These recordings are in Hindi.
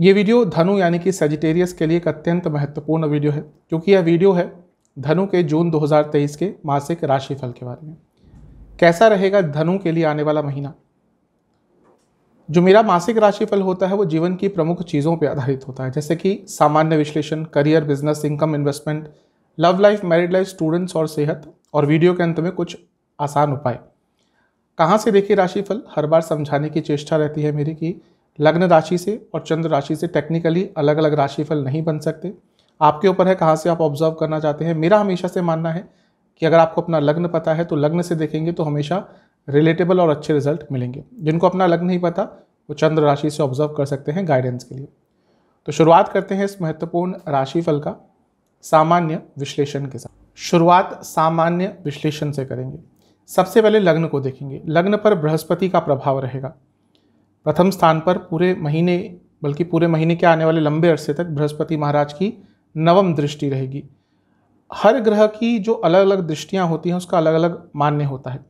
ये वीडियो धनु यानी कि सेजिटेरियस के लिए एक अत्यंत महत्वपूर्ण वीडियो है क्योंकि यह वीडियो है धनु के जून 2023 के मासिक राशिफल के बारे में कैसा रहेगा धनु के लिए आने वाला महीना जो मेरा मासिक राशिफल होता है वो जीवन की प्रमुख चीज़ों पर आधारित होता है जैसे कि सामान्य विश्लेषण career business income investment love life married life students और सेहत और वीडियो के अंत में कुछ आसान उपाय कहाँ से देखिए राशिफल हर बार समझाने की चेष्टा रहती है मेरी कि लग्न राशि से और चंद्र राशि से टेक्निकली अलग अलग राशिफल नहीं बन सकते आपके ऊपर है कहाँ से आप ऑब्जर्व करना चाहते हैं मेरा हमेशा से मानना है कि अगर आपको अपना लग्न पता है तो लग्न से देखेंगे तो हमेशा रिलेटेबल और अच्छे रिजल्ट मिलेंगे जिनको अपना लग्न नहीं पता वो चंद्र राशि से ऑब्जर्व कर सकते हैं गाइडेंस के लिए तो शुरुआत करते हैं इस महत्वपूर्ण राशिफल का सामान्य विश्लेषण के साथ शुरुआत सामान्य विश्लेषण से करेंगे सबसे पहले लग्न को देखेंगे लग्न पर बृहस्पति का प्रभाव रहेगा प्रथम स्थान पर पूरे महीने बल्कि पूरे महीने के आने वाले लंबे अरसे तक बृहस्पति महाराज की नवम दृष्टि रहेगी हर ग्रह की जो अलग अलग दृष्टियाँ होती हैं उसका अलग अलग मान्य होता है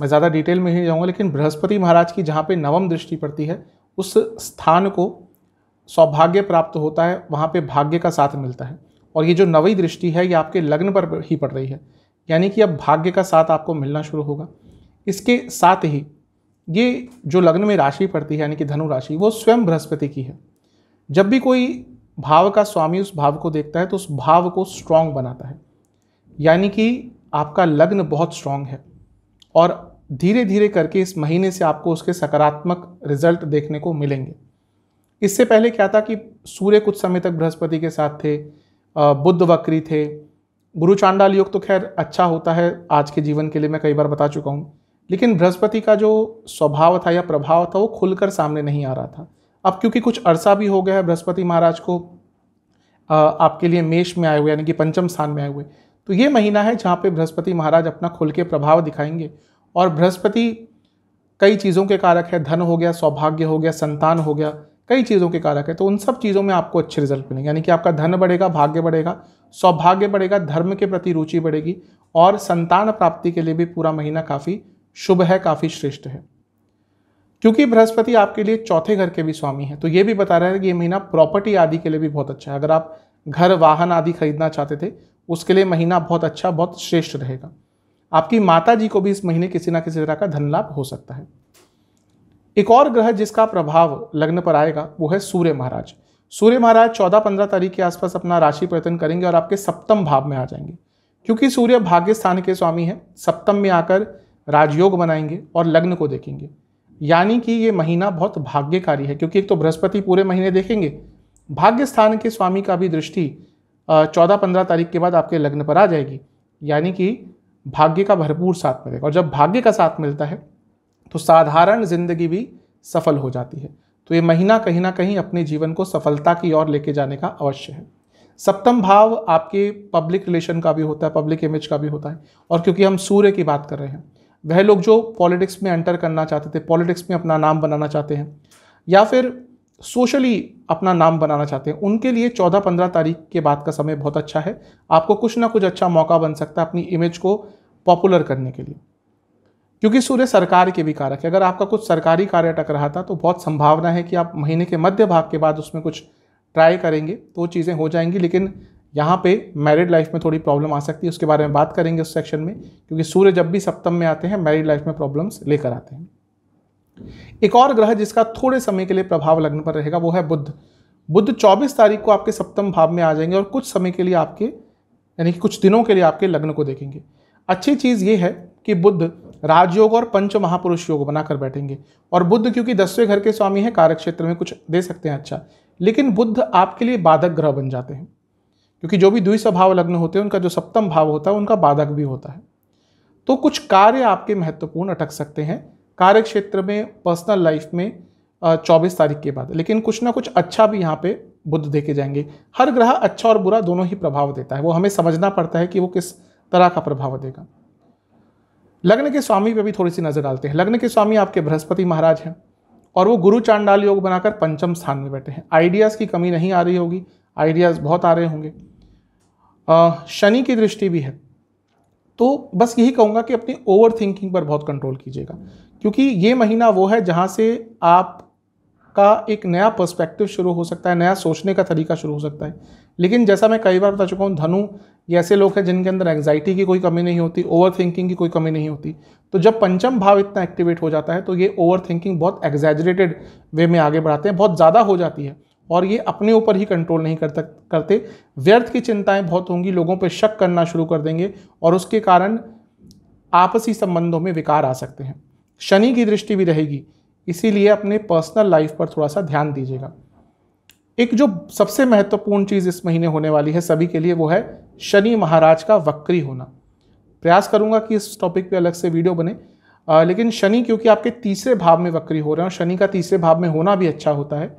मैं ज़्यादा डिटेल में नहीं जाऊँगा लेकिन बृहस्पति महाराज की जहाँ पे नवम दृष्टि पड़ती है उस स्थान को सौभाग्य प्राप्त होता है वहाँ पे भाग्य का साथ मिलता है और ये जो नवी दृष्टि है ये आपके लग्न पर ही पड़ रही है यानी कि अब भाग्य का साथ आपको मिलना शुरू होगा इसके साथ ही ये जो लग्न में राशि पड़ती है यानी कि धनु राशि वो स्वयं बृहस्पति की है जब भी कोई भाव का स्वामी उस भाव को देखता है तो उस भाव को स्ट्रांग बनाता है यानी कि आपका लग्न बहुत स्ट्रांग है और धीरे धीरे करके इस महीने से आपको उसके सकारात्मक रिजल्ट देखने को मिलेंगे इससे पहले क्या था कि सूर्य कुछ समय तक बृहस्पति के साथ थे बुद्ध वक्री थे गुरु चांडाल योग तो खैर अच्छा होता है आज के जीवन के लिए मैं कई बार बता चुका हूँ लेकिन बृहस्पति का जो स्वभाव था या प्रभाव था वो खुलकर सामने नहीं आ रहा था अब क्योंकि कुछ अरसा भी हो गया है बृहस्पति महाराज को आपके लिए मेष में आए हुए यानी कि पंचम स्थान में आए हुए तो ये महीना है जहाँ पे बृहस्पति महाराज अपना खुल के प्रभाव दिखाएंगे और बृहस्पति कई चीज़ों के कारक है धन हो गया सौभाग्य हो गया संतान हो गया कई चीज़ों के कारक है तो उन सब चीज़ों में आपको अच्छे रिजल्ट मिलेंगे यानी कि आपका धन बढ़ेगा भाग्य बढ़ेगा सौभाग्य बढ़ेगा धर्म के प्रति रुचि बढ़ेगी और संतान प्राप्ति के लिए भी पूरा महीना काफ़ी शुभ है काफ़ी श्रेष्ठ है क्योंकि बृहस्पति आपके लिए चौथे घर के भी स्वामी हैं तो ये भी बता रहे हैं कि ये महीना प्रॉपर्टी आदि के लिए भी बहुत अच्छा है अगर आप घर वाहन आदि खरीदना चाहते थे उसके लिए महीना बहुत अच्छा बहुत श्रेष्ठ रहेगा आपकी माता जी को भी इस महीने किसी ना किसी तरह का धन लाभ हो सकता है एक और ग्रह जिसका प्रभाव लग्न पर आएगा वो है सूर्य महाराज सूर्य महाराज चौदह पंद्रह तारीख के आसपास अपना राशि परिवर्तन करेंगे और आपके सप्तम भाव में आ जाएंगे क्योंकि सूर्य भाग्य स्थान के स्वामी हैं सप्तम में आकर राजयोग बनाएंगे और लग्न को देखेंगे यानी कि ये महीना बहुत भाग्यकारी है क्योंकि एक तो बृहस्पति पूरे महीने देखेंगे भाग्य स्थान के स्वामी का भी दृष्टि चौदह पंद्रह तारीख के बाद आपके लग्न पर आ जाएगी यानी कि भाग्य का भरपूर साथ मिलेगा और जब भाग्य का साथ मिलता है तो साधारण जिंदगी भी सफल हो जाती है तो ये महीना कहीं ना कहीं अपने जीवन को सफलता की ओर लेके जाने का अवश्य है सप्तम भाव आपके पब्लिक रिलेशन का भी होता है पब्लिक इमेज का भी होता है और क्योंकि हम सूर्य की बात कर रहे हैं वह लोग जो पॉलिटिक्स में एंटर करना चाहते थे पॉलिटिक्स में अपना नाम बनाना चाहते हैं या फिर सोशली अपना नाम बनाना चाहते हैं उनके लिए 14-15 तारीख के बाद का समय बहुत अच्छा है आपको कुछ ना कुछ अच्छा मौका बन सकता है अपनी इमेज को पॉपुलर करने के लिए क्योंकि सूर्य सरकार के भी कारक है अगर आपका कुछ सरकारी कार्य अटक रहा था तो बहुत संभावना है कि आप महीने के मध्य भाग के बाद उसमें कुछ ट्राई करेंगे तो चीज़ें हो जाएंगी लेकिन यहाँ पे मैरिड लाइफ में थोड़ी प्रॉब्लम आ सकती है उसके बारे में बात करेंगे उस सेक्शन में क्योंकि सूर्य जब भी सप्तम में आते हैं मैरिड लाइफ में प्रॉब्लम्स लेकर आते हैं एक और ग्रह जिसका थोड़े समय के लिए प्रभाव लग्न पर रहेगा वो है बुद्ध बुद्ध 24 तारीख को आपके सप्तम भाव में आ जाएंगे और कुछ समय के लिए आपके यानी कि कुछ दिनों के लिए आपके लग्न को देखेंगे अच्छी चीज़ ये है कि बुद्ध राजयोग और पंच महापुरुष योग बनाकर बैठेंगे और बुद्ध क्योंकि दसवें घर के स्वामी हैं कार्यक्षेत्र में कुछ दे सकते हैं अच्छा लेकिन बुद्ध आपके लिए बाधक ग्रह बन जाते हैं क्योंकि जो भी द्विस्वभाव लग्न होते हैं उनका जो सप्तम भाव होता है उनका बाधक भी होता है तो कुछ कार्य आपके महत्वपूर्ण अटक सकते हैं कार्य क्षेत्र में पर्सनल लाइफ में चौबीस तारीख के बाद लेकिन कुछ ना कुछ अच्छा भी यहाँ पे बुद्ध देखे जाएंगे हर ग्रह अच्छा और बुरा दोनों ही प्रभाव देता है वो हमें समझना पड़ता है कि वो किस तरह का प्रभाव देगा लग्न के स्वामी पे भी थोड़ी सी नज़र डालते हैं लग्न के स्वामी आपके बृहस्पति महाराज हैं और वो गुरु चांडाल योग बनाकर पंचम स्थान में बैठे हैं आइडियाज़ की कमी नहीं आ रही होगी आइडियाज़ बहुत आ रहे होंगे शनि की दृष्टि भी है तो बस यही कहूँगा कि अपनी ओवर थिंकिंग पर बहुत कंट्रोल कीजिएगा क्योंकि ये महीना वो है जहाँ से आपका एक नया पर्सपेक्टिव शुरू हो सकता है नया सोचने का तरीका शुरू हो सकता है लेकिन जैसा मैं कई बार बता चुका हूँ धनु ये ऐसे लोग हैं जिनके अंदर एंग्जाइटी की कोई कमी नहीं होती ओवर थिंकिंग की कोई कमी नहीं होती तो जब पंचम भाव इतना एक्टिवेट हो जाता है तो ये ओवर थिंकिंग बहुत एग्जैजरेटेड वे में आगे बढ़ाते हैं बहुत ज़्यादा हो जाती है और ये अपने ऊपर ही कंट्रोल नहीं कर करते व्यर्थ की चिंताएं बहुत होंगी लोगों पर शक करना शुरू कर देंगे और उसके कारण आपसी संबंधों में विकार आ सकते हैं शनि की दृष्टि भी रहेगी इसीलिए अपने पर्सनल लाइफ पर थोड़ा सा ध्यान दीजिएगा एक जो सबसे महत्वपूर्ण चीज़ इस महीने होने वाली है सभी के लिए वो है शनि महाराज का वक्री होना प्रयास करूंगा कि इस टॉपिक पे अलग से वीडियो बने आ, लेकिन शनि क्योंकि आपके तीसरे भाव में वक्री हो रहे हैं और शनि का तीसरे भाव में होना भी अच्छा होता है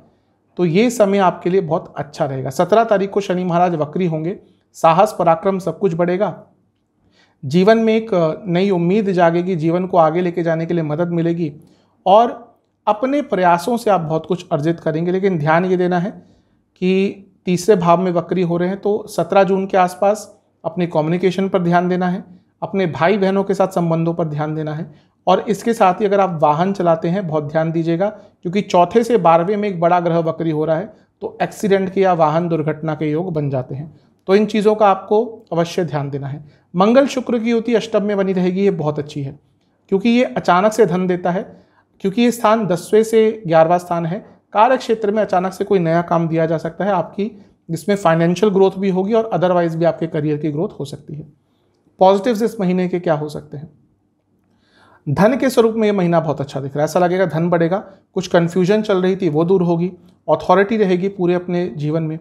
तो ये समय आपके लिए बहुत अच्छा रहेगा सत्रह तारीख को शनि महाराज वक्री होंगे साहस पराक्रम सब कुछ बढ़ेगा जीवन में एक नई उम्मीद जागेगी जीवन को आगे लेके जाने के लिए मदद मिलेगी और अपने प्रयासों से आप बहुत कुछ अर्जित करेंगे लेकिन ध्यान ये देना है कि तीसरे भाव में वक्री हो रहे हैं तो सत्रह जून के आसपास अपने कम्युनिकेशन पर ध्यान देना है अपने भाई बहनों के साथ संबंधों पर ध्यान देना है और इसके साथ ही अगर आप वाहन चलाते हैं बहुत ध्यान दीजिएगा क्योंकि चौथे से बारहवें में एक बड़ा ग्रह वक्री हो रहा है तो एक्सीडेंट के या वाहन दुर्घटना के योग बन जाते हैं तो इन चीज़ों का आपको अवश्य ध्यान देना है मंगल शुक्र की युति अष्टम में बनी रहेगी ये बहुत अच्छी है क्योंकि ये अचानक से धन देता है क्योंकि ये स्थान दसवें से ग्यारहवा स्थान है कार्य क्षेत्र में अचानक से कोई नया काम दिया जा सकता है आपकी जिसमें फाइनेंशियल ग्रोथ भी होगी और अदरवाइज भी आपके करियर की ग्रोथ हो सकती है पॉजिटिव्स इस महीने के क्या हो सकते हैं धन के स्वरूप में ये महीना बहुत अच्छा दिख रहा है ऐसा लगेगा धन बढ़ेगा कुछ कन्फ्यूजन चल रही थी वो दूर होगी अथॉरिटी रहेगी पूरे अपने जीवन में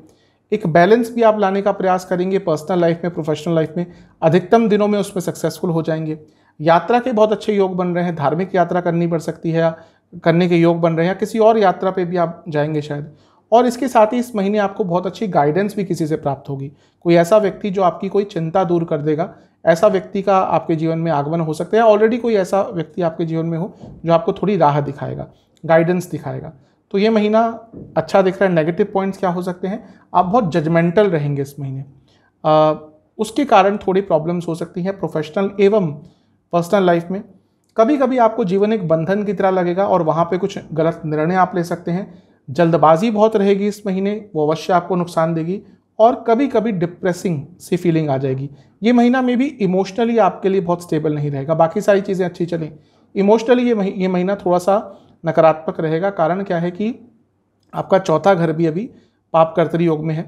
एक बैलेंस भी आप लाने का प्रयास करेंगे पर्सनल लाइफ में प्रोफेशनल लाइफ में अधिकतम दिनों में उसमें सक्सेसफुल हो जाएंगे यात्रा के बहुत अच्छे योग बन रहे हैं धार्मिक यात्रा करनी पड़ सकती है करने के योग बन रहे हैं किसी और यात्रा पे भी आप जाएंगे शायद और इसके साथ ही इस महीने आपको बहुत अच्छी गाइडेंस भी किसी से प्राप्त होगी कोई ऐसा व्यक्ति जो आपकी कोई चिंता दूर कर देगा ऐसा व्यक्ति का आपके जीवन में आगमन हो सकता है ऑलरेडी कोई ऐसा व्यक्ति आपके जीवन में हो जो आपको थोड़ी राह दिखाएगा गाइडेंस दिखाएगा तो ये महीना अच्छा दिख रहा है नेगेटिव पॉइंट्स क्या हो सकते हैं आप बहुत जजमेंटल रहेंगे इस महीने उसके कारण थोड़ी प्रॉब्लम्स हो सकती हैं प्रोफेशनल एवं पर्सनल लाइफ में कभी कभी आपको जीवन एक बंधन की तरह लगेगा और वहाँ पे कुछ गलत निर्णय आप ले सकते हैं जल्दबाजी बहुत रहेगी इस महीने वो अवश्य आपको नुकसान देगी और कभी कभी डिप्रेसिंग सी फीलिंग आ जाएगी ये महीना में भी इमोशनली आपके लिए बहुत स्टेबल नहीं रहेगा बाकी सारी चीज़ें अच्छी चलें इमोशनली ये मही, ये महीना थोड़ा सा नकारात्मक रहेगा कारण क्या है कि आपका चौथा घर भी अभी पापकर्तरी योग में है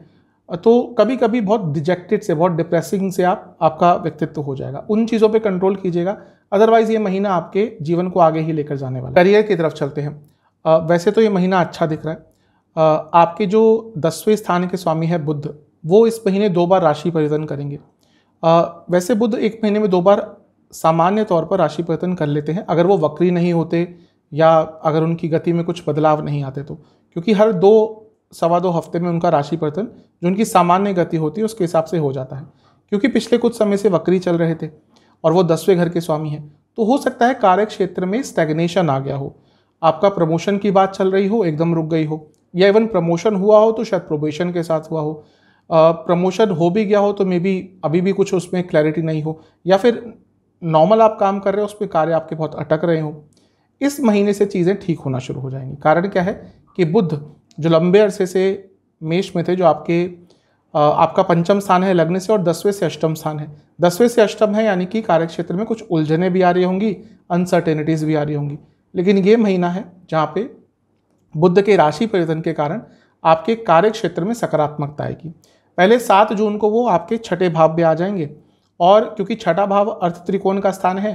तो कभी कभी बहुत डिजेक्टेड से बहुत डिप्रेसिंग से आप आपका व्यक्तित्व हो जाएगा उन चीज़ों पे कंट्रोल कीजिएगा अदरवाइज़ ये महीना आपके जीवन को आगे ही लेकर जाने वाला करियर की तरफ चलते हैं वैसे तो ये महीना अच्छा दिख रहा है आपके जो दसवें स्थान के स्वामी है बुद्ध वो इस महीने दो बार राशि परिवर्तन करेंगे वैसे बुद्ध एक महीने में दो बार सामान्य तौर पर राशि परिवर्तन कर लेते हैं अगर वो वक्री नहीं होते या अगर उनकी गति में कुछ बदलाव नहीं आते तो क्योंकि हर दो सवा दो हफ्ते में उनका राशि परिवर्तन जो उनकी सामान्य गति होती है उसके हिसाब से हो जाता है क्योंकि पिछले कुछ समय से वक्री चल रहे थे और वो दसवें घर के स्वामी हैं तो हो सकता है कार्य क्षेत्र में स्टैग्नेशन आ गया हो आपका प्रमोशन की बात चल रही हो एकदम रुक गई हो या इवन प्रमोशन हुआ हो तो शायद प्रोबेशन के साथ हुआ हो प्रमोशन हो भी गया हो तो मे बी अभी भी कुछ उसमें क्लैरिटी नहीं हो या फिर नॉर्मल आप काम कर रहे हो उस पर कार्य आपके बहुत अटक रहे हो इस महीने से चीज़ें ठीक होना शुरू हो जाएंगी कारण क्या है कि बुद्ध जो लंबे अरसे से मेष में थे जो आपके आपका पंचम स्थान है लगने से और दसवें से अष्टम स्थान है दसवें से अष्टम है यानी कि कार्यक्षेत्र में कुछ उलझने भी आ रही होंगी अनसर्टेनिटीज़ भी आ रही होंगी लेकिन ये महीना है जहाँ पे बुद्ध के राशि परिवर्तन के कारण आपके कार्य क्षेत्र में सकारात्मकता आएगी पहले सात जून को वो आपके छठे भाव में आ जाएंगे और क्योंकि छठा भाव अर्थ त्रिकोण का स्थान है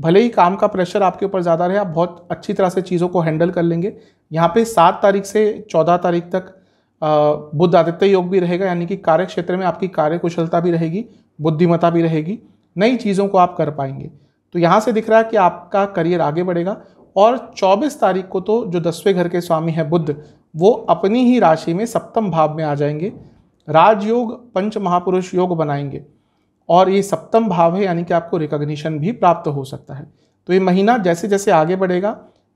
भले ही काम का प्रेशर आपके ऊपर ज़्यादा रहे आप बहुत अच्छी तरह से चीज़ों को हैंडल कर लेंगे यहाँ पे सात तारीख से चौदह तारीख तक बुद्ध आदित्य योग भी रहेगा यानी कि कार्य क्षेत्र में आपकी कार्य कुशलता भी रहेगी बुद्धिमता भी रहेगी नई चीज़ों को आप कर पाएंगे तो यहाँ से दिख रहा है कि आपका करियर आगे बढ़ेगा और 24 तारीख को तो जो दसवें घर के स्वामी हैं बुद्ध वो अपनी ही राशि में सप्तम भाव में आ जाएंगे राजयोग पंच महापुरुष योग बनाएंगे और ये सप्तम भाव है यानी कि आपको रिकग्निशन भी प्राप्त हो सकता है तो ये महीना जैसे जैसे आगे बढ़ेगा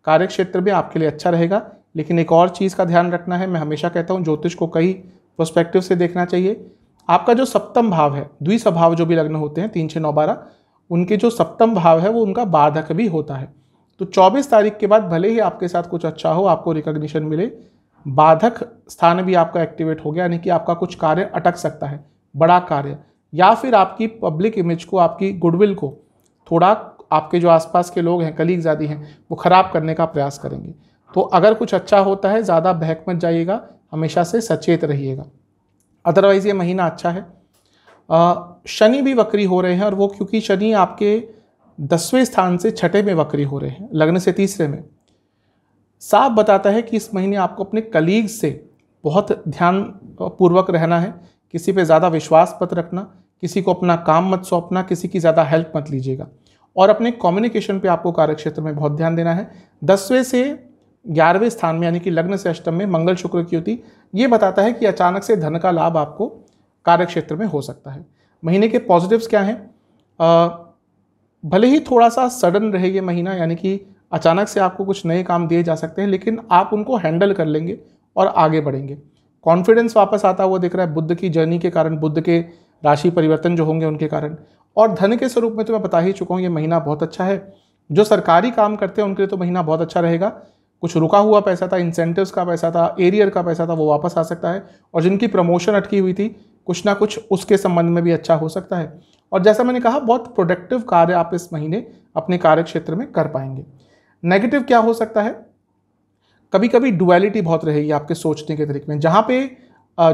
कार्यक्षेत्र में आपके लिए अच्छा रहेगा लेकिन एक और चीज़ का ध्यान रखना है मैं हमेशा कहता हूँ ज्योतिष को कई प्रोस्पेक्टिव से देखना चाहिए आपका जो सप्तम भाव है द्विस्वभाव जो भी लग्न होते हैं तीन छः नौ बारह उनके जो सप्तम भाव है वो उनका बाधक भी होता है तो 24 तारीख के बाद भले ही आपके साथ कुछ अच्छा हो आपको रिकॉग्निशन मिले बाधक स्थान भी आपका एक्टिवेट हो गया यानी कि आपका कुछ कार्य अटक सकता है बड़ा कार्य या फिर आपकी पब्लिक इमेज को आपकी गुडविल को थोड़ा आपके जो आसपास के लोग हैं कलीग्स आदि हैं वो ख़राब करने का प्रयास करेंगे तो अगर कुछ अच्छा होता है ज़्यादा बहक मत जाइएगा हमेशा से सचेत रहिएगा अदरवाइज़ ये महीना अच्छा है शनि भी वक्री हो रहे हैं और वो क्योंकि शनि आपके दसवें स्थान से छठे में वक्री हो रहे हैं लग्न से तीसरे में साफ बताता है कि इस महीने आपको अपने कलीग से बहुत ध्यान पूर्वक रहना है किसी पे ज़्यादा विश्वास मत रखना किसी को अपना काम मत सौंपना किसी की ज़्यादा हेल्प मत लीजिएगा और अपने कम्युनिकेशन पे आपको कार्यक्षेत्र में बहुत ध्यान देना है दसवें से ग्यारहवें स्थान में यानी कि लग्न से अष्टम में मंगल शुक्र की होती ये बताता है कि अचानक से धन का लाभ आपको कार्यक्षेत्र में हो सकता है महीने के पॉजिटिव्स क्या हैं भले ही थोड़ा सा सडन रहे ये महीना यानी कि अचानक से आपको कुछ नए काम दिए जा सकते हैं लेकिन आप उनको हैंडल कर लेंगे और आगे बढ़ेंगे कॉन्फिडेंस वापस आता हुआ दिख रहा है बुद्ध की जर्नी के कारण बुद्ध के राशि परिवर्तन जो होंगे उनके कारण और धन के स्वरूप में तो मैं बता ही चुका हूँ ये महीना बहुत अच्छा है जो सरकारी काम करते हैं उनके लिए तो महीना बहुत अच्छा रहेगा कुछ रुका हुआ पैसा था इंसेंटिव्स का पैसा था एरियर का पैसा था वो वापस आ सकता है और जिनकी प्रमोशन अटकी हुई थी कुछ ना कुछ उसके संबंध में भी अच्छा हो सकता है और जैसा मैंने कहा बहुत प्रोडक्टिव कार्य आप इस महीने अपने कार्य क्षेत्र में कर पाएंगे नेगेटिव क्या हो सकता है कभी कभी डुअलिटी बहुत रहेगी आपके सोचने के तरीके में जहाँ पे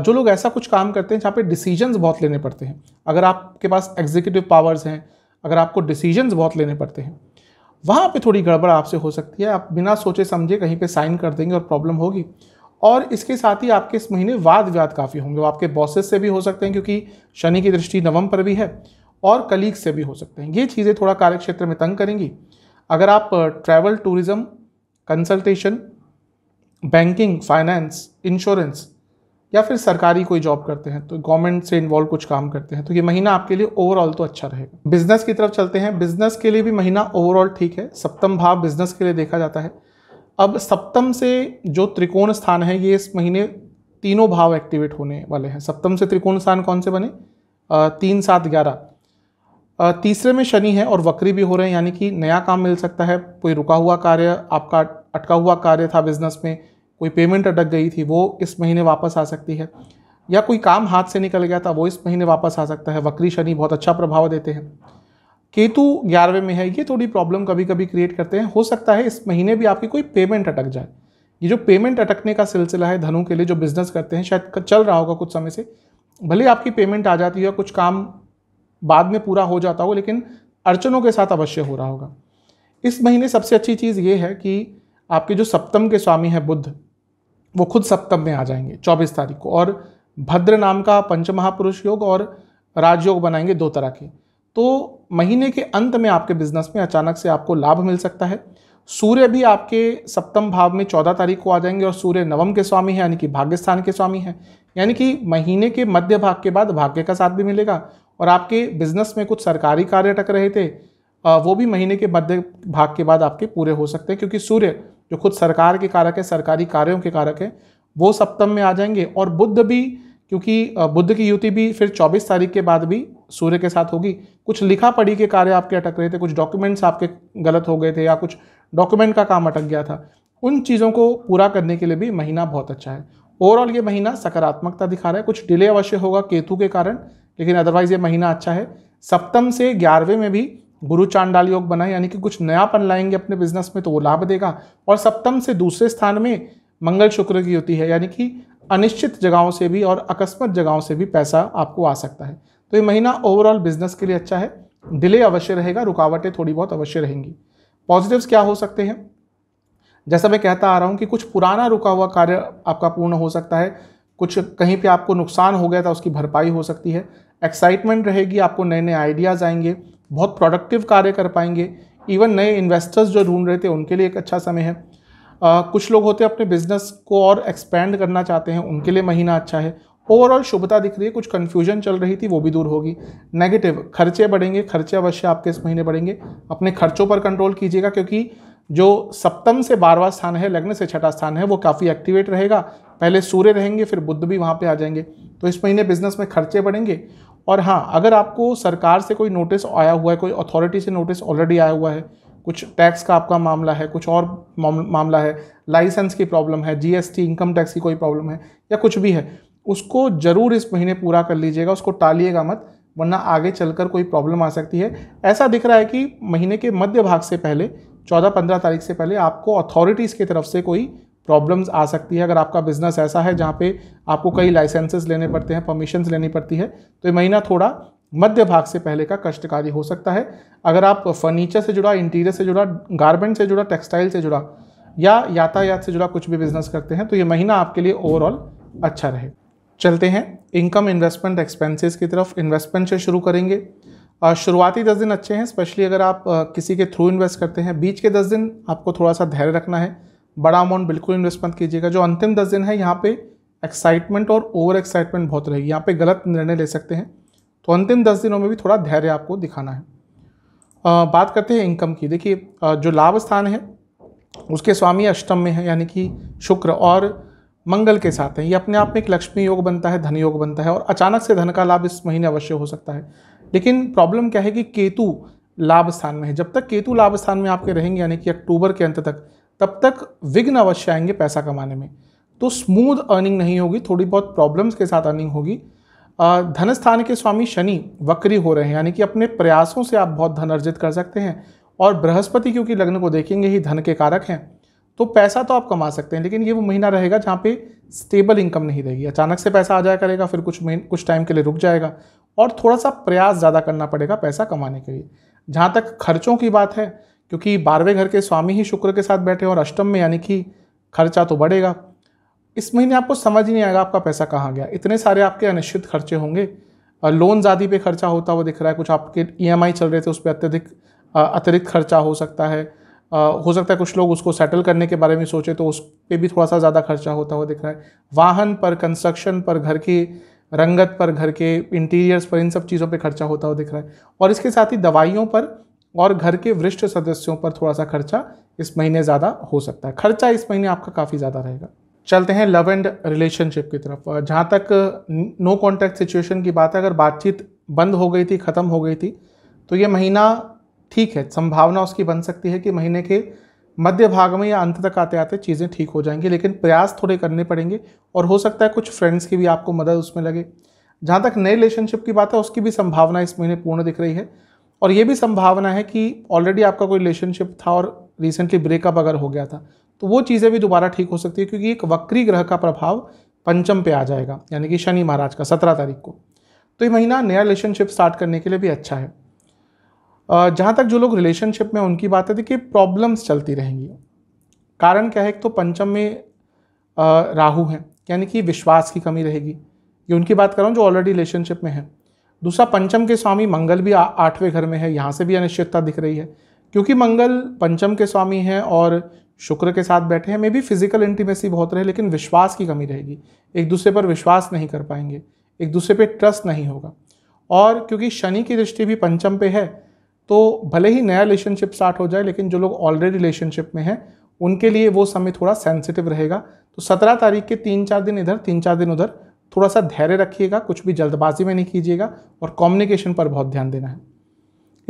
जो लोग ऐसा कुछ काम करते हैं जहाँ पे डिसीजंस बहुत लेने पड़ते हैं अगर आपके पास एग्जीक्यूटिव पावर्स हैं अगर आपको डिसीजंस बहुत लेने पड़ते हैं वहाँ पे थोड़ी गड़बड़ आपसे हो सकती है आप बिना सोचे समझे कहीं पे साइन कर देंगे और प्रॉब्लम होगी और इसके साथ ही आपके इस महीने वाद विवाद काफ़ी होंगे वो आपके बॉसेस से भी हो सकते हैं क्योंकि शनि की दृष्टि नवम पर भी है और कलीग से भी हो सकते हैं ये चीज़ें थोड़ा कार्य क्षेत्र में तंग करेंगी अगर आप travel tourism consultation banking finance insurance या फिर सरकारी कोई जॉब करते हैं तो गवर्नमेंट से इन्वॉल्व कुछ काम करते हैं तो ये महीना आपके लिए ओवरऑल तो अच्छा रहेगा बिजनेस की तरफ चलते हैं बिजनेस के लिए भी महीना ओवरऑल ठीक है सप्तम भाव बिजनेस के लिए देखा जाता है अब सप्तम से जो त्रिकोण स्थान है ये इस महीने तीनों भाव एक्टिवेट होने वाले हैं सप्तम से त्रिकोण स्थान कौन से बने तीन सात ग्यारह तीसरे में शनि है और वक्री भी हो रहे हैं यानी कि नया काम मिल सकता है कोई रुका हुआ कार्य आपका अटका हुआ कार्य था बिजनेस में कोई पेमेंट अटक गई थी वो इस महीने वापस आ सकती है या कोई काम हाथ से निकल गया था वो इस महीने वापस आ सकता है वक्री शनि बहुत अच्छा प्रभाव देते हैं केतु ग्यारहवें में है ये थोड़ी प्रॉब्लम कभी कभी क्रिएट करते हैं हो सकता है इस महीने भी आपकी कोई पेमेंट अटक जाए ये जो पेमेंट अटकने का सिलसिला है धनों के लिए जो बिजनेस करते हैं शायद चल रहा होगा कुछ समय से भले आपकी पेमेंट आ जाती है कुछ काम बाद में पूरा हो जाता हो लेकिन अर्चनों के साथ अवश्य हो रहा होगा इस महीने सबसे अच्छी चीज़ ये है कि आपके जो सप्तम के स्वामी हैं बुद्ध वो खुद सप्तम में आ जाएंगे चौबीस तारीख को और भद्र नाम का पंचमहापुरुष योग और राजयोग बनाएंगे दो तरह के तो महीने के अंत में आपके बिजनेस में अचानक से आपको लाभ मिल सकता है सूर्य भी आपके सप्तम भाव में चौदह तारीख को आ जाएंगे और सूर्य नवम के स्वामी हैं यानी कि भाग्यस्थान के स्वामी हैं यानी कि महीने के मध्य भाग के बाद भाग्य का साथ भी मिलेगा और आपके बिजनेस में कुछ सरकारी कार्य अटक रहे थे वो भी महीने के मध्य भाग के बाद आपके पूरे हो सकते हैं क्योंकि सूर्य जो खुद सरकार के कारक है सरकारी कार्यों के कारक है वो सप्तम में आ जाएंगे और बुद्ध भी क्योंकि बुद्ध की युति भी फिर 24 तारीख के बाद भी सूर्य के साथ होगी कुछ लिखा पढ़ी के कार्य आपके अटक रहे थे कुछ डॉक्यूमेंट्स आपके गलत हो गए थे या कुछ डॉक्यूमेंट का काम अटक गया था उन चीज़ों को पूरा करने के लिए भी महीना बहुत अच्छा है ओवरऑल ये महीना सकारात्मकता दिखा रहा है कुछ डिले अवश्य होगा केतु के कारण लेकिन अदरवाइज़ ये महीना अच्छा है सप्तम से ग्यारहवें में भी गुरु चांडाल योग बना यानी कि कुछ नयापन लाएंगे अपने बिजनेस में तो वो लाभ देगा और सप्तम से दूसरे स्थान में मंगल शुक्र की होती है यानी कि अनिश्चित जगहों से भी और अकस्मत जगहों से भी पैसा आपको आ सकता है तो ये महीना ओवरऑल बिजनेस के लिए अच्छा है डिले अवश्य रहेगा रुकावटें थोड़ी बहुत अवश्य रहेंगी पॉजिटिव्स क्या हो सकते हैं जैसा मैं कहता आ रहा हूँ कि कुछ पुराना रुका हुआ कार्य आपका पूर्ण हो सकता है कुछ कहीं पे आपको नुकसान हो गया था उसकी भरपाई हो सकती है एक्साइटमेंट रहेगी आपको नए नए आइडियाज़ आएंगे बहुत प्रोडक्टिव कार्य कर पाएंगे इवन नए इन्वेस्टर्स जो ढूंढ रहे थे उनके लिए एक अच्छा समय है आ, कुछ लोग होते हैं अपने बिजनेस को और एक्सपेंड करना चाहते हैं उनके लिए महीना अच्छा है ओवरऑल शुभता दिख रही है कुछ कन्फ्यूजन चल रही थी वो भी दूर होगी नेगेटिव खर्चे बढ़ेंगे खर्चे अवश्य आपके इस महीने बढ़ेंगे अपने खर्चों पर कंट्रोल कीजिएगा क्योंकि जो सप्तम से बारहवा स्थान है लग्न से छठा स्थान है वो काफ़ी एक्टिवेट रहेगा पहले सूर्य रहेंगे फिर बुद्ध भी वहाँ पे आ जाएंगे तो इस महीने बिजनेस में खर्चे बढ़ेंगे और हाँ अगर आपको सरकार से कोई नोटिस आया हुआ है कोई अथॉरिटी से नोटिस ऑलरेडी आया हुआ है कुछ टैक्स का आपका मामला है कुछ और मामला है लाइसेंस की प्रॉब्लम है जीएसटी इनकम टैक्स की कोई प्रॉब्लम है या कुछ भी है उसको ज़रूर इस महीने पूरा कर लीजिएगा उसको टालिएगा मत वरना आगे चलकर कोई प्रॉब्लम आ सकती है ऐसा दिख रहा है कि महीने के मध्य भाग से पहले चौदह पंद्रह तारीख से पहले आपको अथॉरिटीज़ की तरफ से कोई प्रॉब्लम्स आ सकती है अगर आपका बिजनेस ऐसा है जहाँ पे आपको कई लाइसेंसेस लेने पड़ते हैं परमिशंस लेनी पड़ती है तो ये महीना थोड़ा मध्य भाग से पहले का कष्टकारी हो सकता है अगर आप फर्नीचर से जुड़ा इंटीरियर से जुड़ा गारमेंट से जुड़ा टेक्सटाइल से जुड़ा या यातायात से जुड़ा कुछ भी बिजनेस करते हैं तो ये महीना आपके लिए ओवरऑल अच्छा रहे चलते हैं इनकम इन्वेस्टमेंट एक्सपेंसेस की तरफ इन्वेस्टमेंट से शुरू करेंगे शुरुआती दस दिन अच्छे हैं स्पेशली अगर आप किसी के थ्रू इन्वेस्ट करते हैं बीच के दस दिन आपको थोड़ा सा धैर्य रखना है बड़ा अमाउंट बिल्कुल इन्वेस्ट मत कीजिएगा जो अंतिम दस दिन है यहाँ पे एक्साइटमेंट और ओवर एक्साइटमेंट बहुत रहेगी यहाँ पे गलत निर्णय ले सकते हैं तो अंतिम दस दिनों में भी थोड़ा धैर्य आपको दिखाना है आ, बात करते हैं इनकम की देखिए जो लाभ स्थान है उसके स्वामी अष्टम में है यानी कि शुक्र और मंगल के साथ हैं ये अपने आप में एक लक्ष्मी योग बनता है धन योग बनता है और अचानक से धन का लाभ इस महीने अवश्य हो सकता है लेकिन प्रॉब्लम क्या है कि केतु लाभ स्थान में है जब तक केतु लाभ स्थान में आपके रहेंगे यानी कि अक्टूबर के अंत तक तब तक विघ्न अवश्य आएंगे पैसा कमाने में तो स्मूथ अर्निंग नहीं होगी थोड़ी बहुत प्रॉब्लम्स के साथ अर्निंग होगी धन स्थान के स्वामी शनि वक्री हो रहे हैं यानी कि अपने प्रयासों से आप बहुत धन अर्जित कर सकते हैं और बृहस्पति क्योंकि लग्न को देखेंगे ही धन के कारक हैं तो पैसा तो आप कमा सकते हैं लेकिन ये वो महीना रहेगा जहाँ पे स्टेबल इनकम नहीं रहेगी अचानक से पैसा आ जाया करेगा फिर कुछ महीने कुछ टाइम के लिए रुक जाएगा और थोड़ा सा प्रयास ज़्यादा करना पड़ेगा पैसा कमाने के लिए जहाँ तक खर्चों की बात है क्योंकि बारहवें घर के स्वामी ही शुक्र के साथ बैठे और अष्टम में यानी कि खर्चा तो बढ़ेगा इस महीने आपको समझ ही नहीं आएगा आपका पैसा कहाँ गया इतने सारे आपके अनिश्चित खर्चे होंगे लोन ज़्यादा पे खर्चा होता हुआ दिख रहा है कुछ आपके ई e चल रहे थे उस पर अत्यधिक अतिरिक्त खर्चा हो सकता है आ, हो सकता है कुछ लोग उसको सेटल करने के बारे में सोचे तो उस पर भी थोड़ा सा ज़्यादा खर्चा होता हुआ दिख रहा है वाहन पर कंस्ट्रक्शन पर घर की रंगत पर घर के इंटीरियर्स पर इन सब चीज़ों पे खर्चा होता हुआ दिख रहा है और इसके साथ ही दवाइयों पर और घर के वरिष्ठ सदस्यों पर थोड़ा सा खर्चा इस महीने ज़्यादा हो सकता है खर्चा इस महीने आपका काफ़ी ज़्यादा रहेगा चलते हैं लव एंड रिलेशनशिप की तरफ जहाँ तक नो कॉन्टैक्ट सिचुएशन की बात है अगर बातचीत बंद हो गई थी ख़त्म हो गई थी तो ये महीना ठीक है संभावना उसकी बन सकती है कि महीने के मध्य भाग में या अंत तक आते आते चीज़ें ठीक हो जाएंगी लेकिन प्रयास थोड़े करने पड़ेंगे और हो सकता है कुछ फ्रेंड्स की भी आपको मदद उसमें लगे जहाँ तक नए रिलेशनशिप की बात है उसकी भी संभावना इस महीने पूर्ण दिख रही है और ये भी संभावना है कि ऑलरेडी आपका कोई रिलेशनशिप था और रिसेंटली ब्रेकअप अगर हो गया था तो वो चीज़ें भी दोबारा ठीक हो सकती है क्योंकि एक वक्री ग्रह का प्रभाव पंचम पे आ जाएगा यानी कि शनि महाराज का सत्रह तारीख को तो ये महीना नया रिलेशनशिप स्टार्ट करने के लिए भी अच्छा है जहाँ तक जो लोग रिलेशनशिप में उनकी बात है देखिए प्रॉब्लम्स चलती रहेंगी कारण क्या है एक तो पंचम में राहु है यानी कि विश्वास की कमी रहेगी ये उनकी बात कर रहा हूँ जो ऑलरेडी रिलेशनशिप में है दूसरा पंचम के स्वामी मंगल भी आठवें घर में है यहाँ से भी अनिश्चितता दिख रही है क्योंकि मंगल पंचम के स्वामी हैं और शुक्र के साथ बैठे हैं मे भी फिजिकल इंटीमेसी बहुत रहे लेकिन विश्वास की कमी रहेगी एक दूसरे पर विश्वास नहीं कर पाएंगे एक दूसरे पर ट्रस्ट नहीं होगा और क्योंकि शनि की दृष्टि भी पंचम पे है तो भले ही नया रिलेशनशिप स्टार्ट हो जाए लेकिन जो लोग ऑलरेडी रिलेशनशिप में हैं उनके लिए वो समय थोड़ा सेंसिटिव रहेगा तो सत्रह तारीख के तीन चार दिन इधर तीन चार दिन उधर थोड़ा सा धैर्य रखिएगा कुछ भी जल्दबाजी में नहीं कीजिएगा और कम्युनिकेशन पर बहुत ध्यान देना है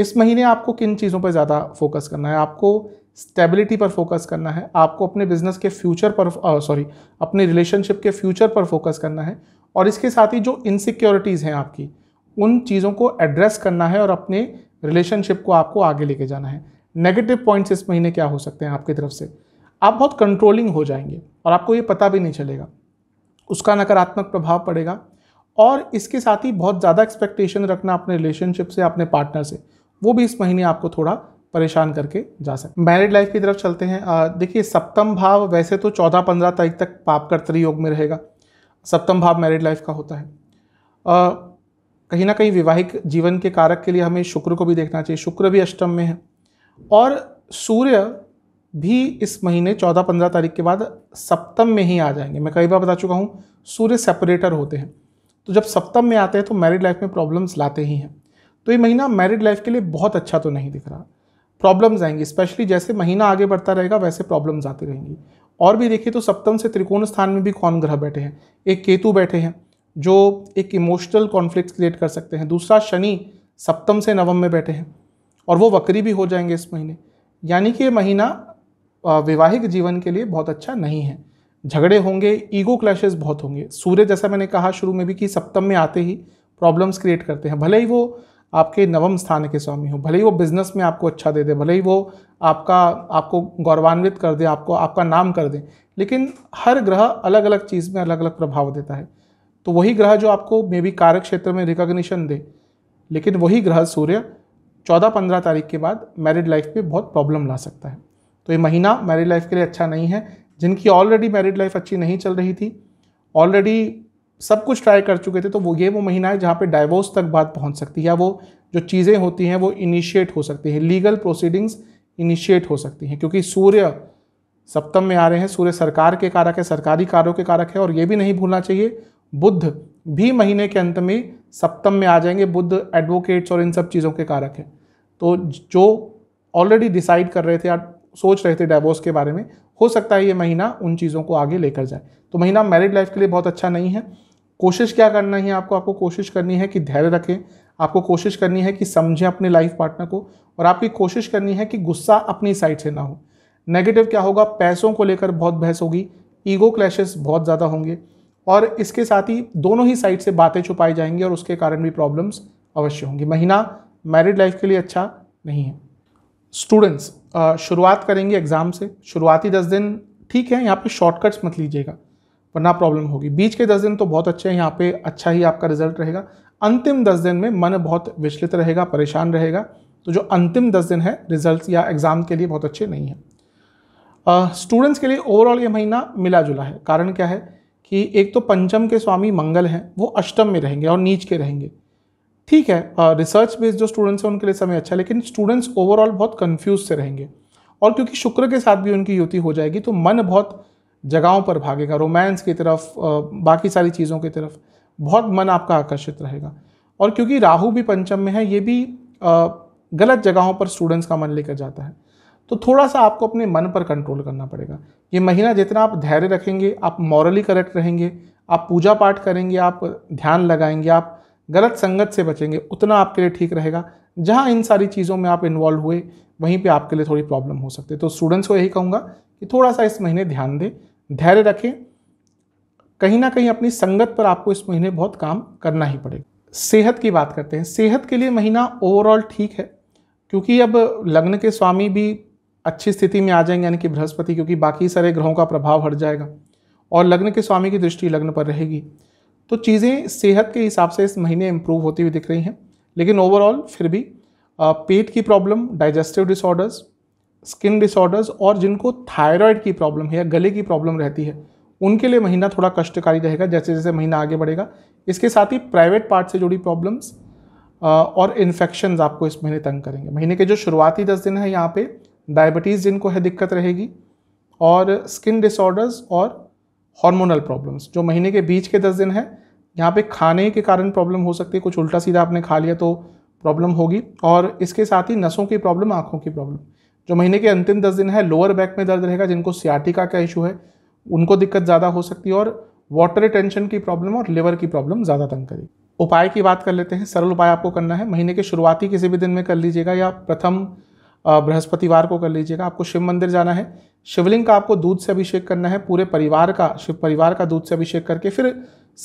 इस महीने आपको किन चीज़ों पर ज़्यादा फोकस करना है आपको स्टेबिलिटी पर फोकस करना है आपको अपने बिजनेस के फ्यूचर पर सॉरी अपने रिलेशनशिप के फ्यूचर पर फोकस करना है और इसके साथ ही जो इनसिक्योरिटीज़ हैं आपकी उन चीज़ों को एड्रेस करना है और अपने रिलेशनशिप को आपको आगे लेके जाना है नेगेटिव पॉइंट्स इस महीने क्या हो सकते हैं आपकी तरफ से आप बहुत कंट्रोलिंग हो जाएंगे और आपको ये पता भी नहीं चलेगा उसका नकारात्मक प्रभाव पड़ेगा और इसके साथ ही बहुत ज़्यादा एक्सपेक्टेशन रखना अपने रिलेशनशिप से अपने पार्टनर से वो भी इस महीने आपको थोड़ा परेशान करके जा सकते मैरिड लाइफ की तरफ चलते हैं देखिए सप्तम भाव वैसे तो चौदह पंद्रह तारीख तक पाप कर्तरी योग में रहेगा सप्तम भाव मैरिड लाइफ का होता है आ, कहीं ना कहीं वैवाहिक जीवन के कारक के लिए हमें शुक्र को भी देखना चाहिए शुक्र भी अष्टम में है और सूर्य भी इस महीने चौदह पंद्रह तारीख के बाद सप्तम में ही आ जाएंगे मैं कई बार बता चुका हूँ सूर्य सेपरेटर होते हैं तो जब सप्तम में आते हैं तो मैरिड लाइफ में प्रॉब्लम्स लाते ही हैं तो ये महीना मैरिड लाइफ के लिए बहुत अच्छा तो नहीं दिख रहा प्रॉब्लम्स आएंगी स्पेशली जैसे महीना आगे बढ़ता रहेगा वैसे प्रॉब्लम्स आती रहेंगी और भी देखिए तो सप्तम से त्रिकोण स्थान में भी कौन ग्रह बैठे हैं एक केतु बैठे हैं जो एक इमोशनल कॉन्फ्लिक्ट क्रिएट कर सकते हैं दूसरा शनि सप्तम से नवम में बैठे हैं और वो वक्री भी हो जाएंगे इस महीने यानी कि ये महीना वैवाहिक जीवन के लिए बहुत अच्छा नहीं है झगड़े होंगे ईगो क्लैशेस बहुत होंगे सूर्य जैसा मैंने कहा शुरू में भी कि सप्तम में आते ही प्रॉब्लम्स क्रिएट करते हैं भले ही वो आपके नवम स्थान के स्वामी हो भले ही वो बिजनेस में आपको अच्छा दे दे भले ही वो आपका आपको गौरवान्वित कर दे आपको आपका नाम कर दे लेकिन हर ग्रह अलग अलग चीज़ में अलग अलग प्रभाव देता है तो वही ग्रह जो आपको मे बी कार्य क्षेत्र में रिकॉग्निशन दे लेकिन वही ग्रह सूर्य चौदह पंद्रह तारीख के बाद मैरिड लाइफ में बहुत प्रॉब्लम ला सकता है तो ये महीना मैरिड लाइफ के लिए अच्छा नहीं है जिनकी ऑलरेडी मैरिड लाइफ अच्छी नहीं चल रही थी ऑलरेडी सब कुछ ट्राई कर चुके थे तो वो ये वो महीना है जहाँ पे डाइवोर्स तक बात पहुँच सकती है या वो जो चीज़ें होती हैं वो इनिशिएट हो सकती हैं लीगल प्रोसीडिंग्स इनिशिएट हो सकती हैं क्योंकि सूर्य सप्तम में आ रहे हैं सूर्य सरकार के कारक है सरकारी कार्यों के कारक है और ये भी नहीं भूलना चाहिए बुद्ध भी महीने के अंत में सप्तम में आ जाएंगे बुद्ध एडवोकेट्स और इन सब चीज़ों के कारक हैं तो जो ऑलरेडी डिसाइड कर रहे थे या सोच रहे थे डाइवोर्स के बारे में हो सकता है ये महीना उन चीज़ों को आगे लेकर जाए तो महीना मैरिड लाइफ के लिए बहुत अच्छा नहीं है कोशिश क्या करना है आपको आपको कोशिश करनी है कि धैर्य रखें आपको कोशिश करनी है कि समझें अपने लाइफ पार्टनर को और आपकी कोशिश करनी है कि गुस्सा अपनी साइड से ना हो नेगेटिव क्या होगा पैसों को लेकर बहुत बहस होगी ईगो क्लैशेस बहुत ज़्यादा होंगे और इसके साथ ही दोनों ही साइड से बातें छुपाई जाएंगी और उसके कारण भी प्रॉब्लम्स अवश्य होंगी महीना मैरिड लाइफ के लिए अच्छा नहीं है स्टूडेंट्स शुरुआत करेंगे एग्ज़ाम से शुरुआती दस दिन ठीक है यहाँ पे शॉर्टकट्स मत लीजिएगा वरना प्रॉब्लम होगी बीच के दस दिन तो बहुत अच्छे हैं यहाँ पे अच्छा ही आपका रिजल्ट रहेगा अंतिम दस दिन में मन बहुत विचलित रहेगा परेशान रहेगा तो जो अंतिम दस दिन है रिजल्ट या एग्ज़ाम के लिए बहुत अच्छे नहीं हैं स्टूडेंट्स के लिए ओवरऑल ये महीना मिला जुला है कारण क्या है कि एक तो पंचम के स्वामी मंगल हैं वो अष्टम में रहेंगे और नीच के रहेंगे ठीक है रिसर्च बेस्ड जो स्टूडेंट्स हैं उनके लिए समय अच्छा है लेकिन स्टूडेंट्स ओवरऑल बहुत कन्फ्यूज से रहेंगे और क्योंकि शुक्र के साथ भी उनकी युति हो जाएगी तो मन बहुत जगहों पर भागेगा रोमांस की तरफ बाकी सारी चीज़ों की तरफ बहुत मन आपका आकर्षित रहेगा और क्योंकि राहु भी पंचम में है ये भी गलत जगहों पर स्टूडेंट्स का मन लेकर जाता है तो थोड़ा सा आपको अपने मन पर कंट्रोल करना पड़ेगा ये महीना जितना आप धैर्य रखेंगे आप मॉरली करेक्ट रहेंगे आप पूजा पाठ करेंगे आप ध्यान लगाएंगे आप गलत संगत से बचेंगे उतना आपके लिए ठीक रहेगा जहाँ इन सारी चीज़ों में आप इन्वॉल्व हुए वहीं पे आपके लिए थोड़ी प्रॉब्लम हो सकती है तो स्टूडेंट्स को यही कहूँगा कि थोड़ा सा इस महीने ध्यान दें धैर्य रखें कहीं ना कहीं अपनी संगत पर आपको इस महीने बहुत काम करना ही पड़ेगा सेहत की बात करते हैं सेहत के लिए महीना ओवरऑल ठीक है क्योंकि अब लग्न के स्वामी भी अच्छी स्थिति में आ जाएंगे यानी कि बृहस्पति क्योंकि बाकी सारे ग्रहों का प्रभाव हट जाएगा और लग्न के स्वामी की दृष्टि लग्न पर रहेगी तो चीज़ें सेहत के हिसाब से इस महीने इम्प्रूव होती हुई दिख रही हैं लेकिन ओवरऑल फिर भी पेट की problem digestive disorders skin disorders और जिनको थायराइड की प्रॉब्लम है या गले की प्रॉब्लम रहती है उनके लिए महीना थोड़ा कष्टकारी रहेगा जैसे जैसे महीना आगे बढ़ेगा इसके साथ ही प्राइवेट पार्ट से जुड़ी प्रॉब्लम्स और इन्फेक्शन आपको इस महीने तंग करेंगे महीने के जो शुरुआती दस दिन हैं यहाँ पे डायबिटीज़ जिनको है दिक्कत रहेगी और स्किन डिसऑर्डर्स और हार्मोनल प्रॉब्लम्स जो महीने के बीच के दस दिन है यहाँ पे खाने के कारण प्रॉब्लम हो सकती है कुछ उल्टा सीधा आपने खा लिया तो प्रॉब्लम होगी और इसके साथ ही नसों की प्रॉब्लम आँखों की प्रॉब्लम जो महीने के अंतिम दस दिन है लोअर बैक में दर्द रहेगा जिनको सियाटिका का इशू है उनको दिक्कत ज़्यादा हो सकती है और वाटर टेंशन की प्रॉब्लम और लिवर की प्रॉब्लम ज़्यादा तंग करेगी उपाय की बात कर लेते हैं सरल उपाय आपको करना है महीने के शुरुआती किसी भी दिन में कर लीजिएगा या प्रथम बृहस्पतिवार को कर लीजिएगा आपको शिव मंदिर जाना है शिवलिंग का आपको दूध से अभिषेक करना है पूरे परिवार का शिव परिवार का दूध से अभिषेक करके फिर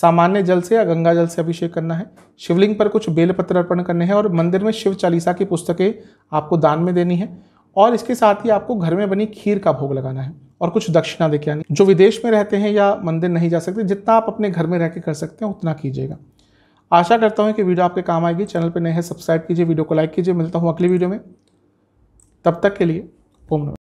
सामान्य जल से या गंगा जल से अभिषेक करना है शिवलिंग पर कुछ बेलपत्र अर्पण करने हैं और मंदिर में शिव चालीसा की पुस्तकें आपको दान में देनी है और इसके साथ ही आपको घर में बनी खीर का भोग लगाना है और कुछ दक्षिणा देके आनी जो विदेश में रहते हैं या मंदिर नहीं जा सकते जितना आप अपने घर में रह कर सकते हैं उतना कीजिएगा आशा करता हूँ कि वीडियो आपके काम आएगी चैनल पर नए हैं सब्सक्राइब कीजिए वीडियो को लाइक कीजिए मिलता हूँ अगली वीडियो में तब तक के लिए ओम नमः